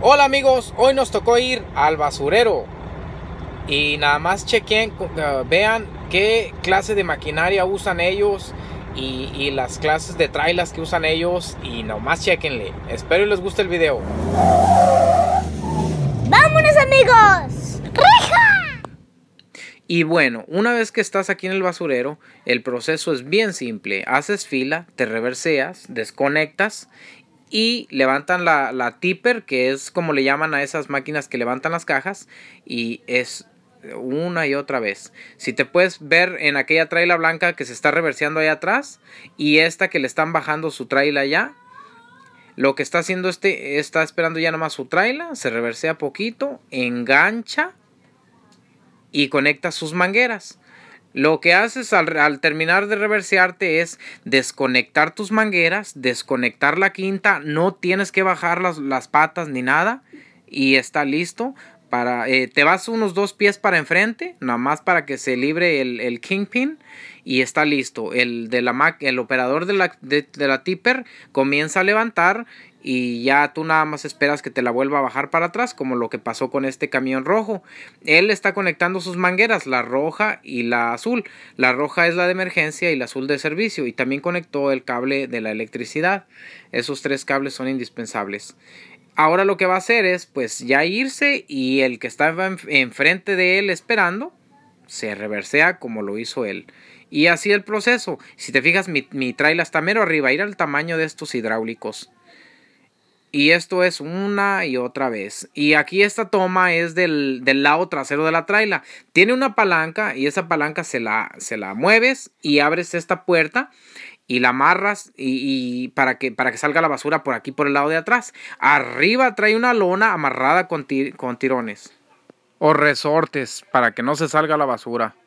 Hola amigos, hoy nos tocó ir al basurero. Y nada más chequen, eh, vean qué clase de maquinaria usan ellos y, las clases de trailers que usan ellos. Y nomás chequenle. Espero les guste el video. ¡Vámonos amigos! ¡Rija! Y bueno, una vez que estás aquí en el basurero, el proceso es bien simple. Haces fila, te reverseas, desconectas y levantan la, la tipper, que es como le llaman a esas máquinas que levantan las cajas, y es una y otra vez. Si te puedes ver en aquella traila blanca que se está reverseando allá atrás y esta que le están bajando su traila allá, lo que está haciendo este está esperando ya nomás su traila, se reversea poquito, engancha y conecta sus mangueras. Lo que haces al, terminar de reversearte es desconectar tus mangueras, desconectar la quinta, no tienes que bajar las, patas ni nada y está listo. Para, eh, te vas unos dos pies para enfrente, nada más para que se libre el, kingpin y está listo. El, de la, el operador de la, de la tipper comienza a levantar y ya tú nada más esperas que te la vuelva a bajar para atrás, como lo que pasó con este camión rojo. Él está conectando sus mangueras, la roja y la azul. La roja es la de emergencia y la azul de servicio y también conectó el cable de la electricidad. Esos tres cables son indispensables. Ahora lo que va a hacer es pues ya irse y el que estaba enfrente de él esperando se reversea como lo hizo él. Y así el proceso. Si te fijas, mi, mi trail mero arriba, ir al tamaño de estos hidráulicos. Y esto es una y otra vez. Y aquí esta toma es del, lado trasero de la traila. Tiene una palanca y esa palanca se la, se la mueves y abres esta puerta y la amarras y, para, que, para, que, salga la basura por aquí, por el lado de atrás. Arriba trae una lona amarrada con tirones o resortes para que no se salga la basura.